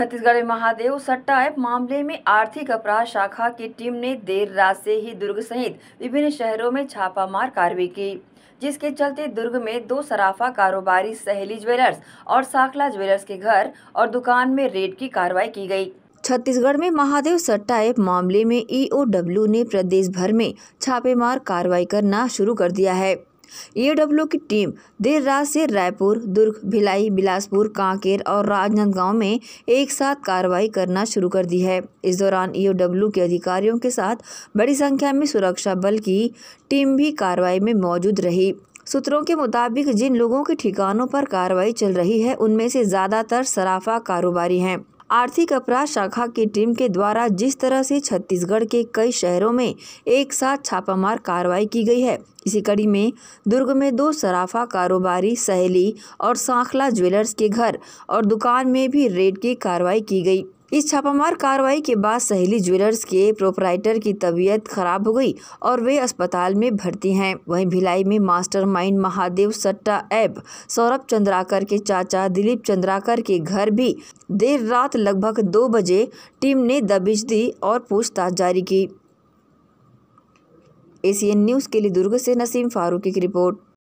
छत्तीसगढ़ महादेव सट्टा ऐप मामले में आर्थिक अपराध शाखा की टीम ने देर रात से ही दुर्ग सहित विभिन्न शहरों में छापामार कार्रवाई की जिसके चलते दुर्ग में दो सराफा कारोबारी सहेली ज्वेलर्स और साखला ज्वेलर्स के घर और दुकान में रेड की कार्रवाई की गई छत्तीसगढ़ में महादेव सट्टा ऐप मामले में ईओडब्ल्यू e ने प्रदेश भर में छापेमार कार्रवाई करना शुरू कर दिया है ईओडब्ल्यू की टीम देर रात से रायपुर दुर्ग भिलाई बिलासपुर कांकेर और राजनांदगांव में एक साथ कार्रवाई करना शुरू कर दी है इस दौरान ईओडब्ल्यू के अधिकारियों के साथ बड़ी संख्या में सुरक्षा बल की टीम भी कार्रवाई में मौजूद रही सूत्रों के मुताबिक जिन लोगों के ठिकानों पर कार्रवाई चल रही है उनमें से ज़्यादातर सराफा कारोबारी हैं आर्थिक अपराध शाखा की टीम के द्वारा जिस तरह से छत्तीसगढ़ के कई शहरों में एक साथ छापामार कार्रवाई की गई है इसी कड़ी में दुर्ग में दो सराफा कारोबारी सहेली और सांखला ज्वेलर्स के घर और दुकान में भी रेड की कार्रवाई की गई इस छापामार कार्रवाई के बाद सहेली ज्वेलर्स के प्रोपराइटर की तबीयत खराब हो गई और वे अस्पताल में भर्ती हैं वहीं भिलाई में मास्टरमाइंड महादेव सट्टा ऐप सौरभ चंद्राकर के चाचा दिलीप चंद्राकर के घर भी देर रात लगभग दो बजे टीम ने दबिश दी और पूछताछ जारी की एशियन न्यूज़ के लिए दुर्ग से नसीम फारूकी की रिपोर्ट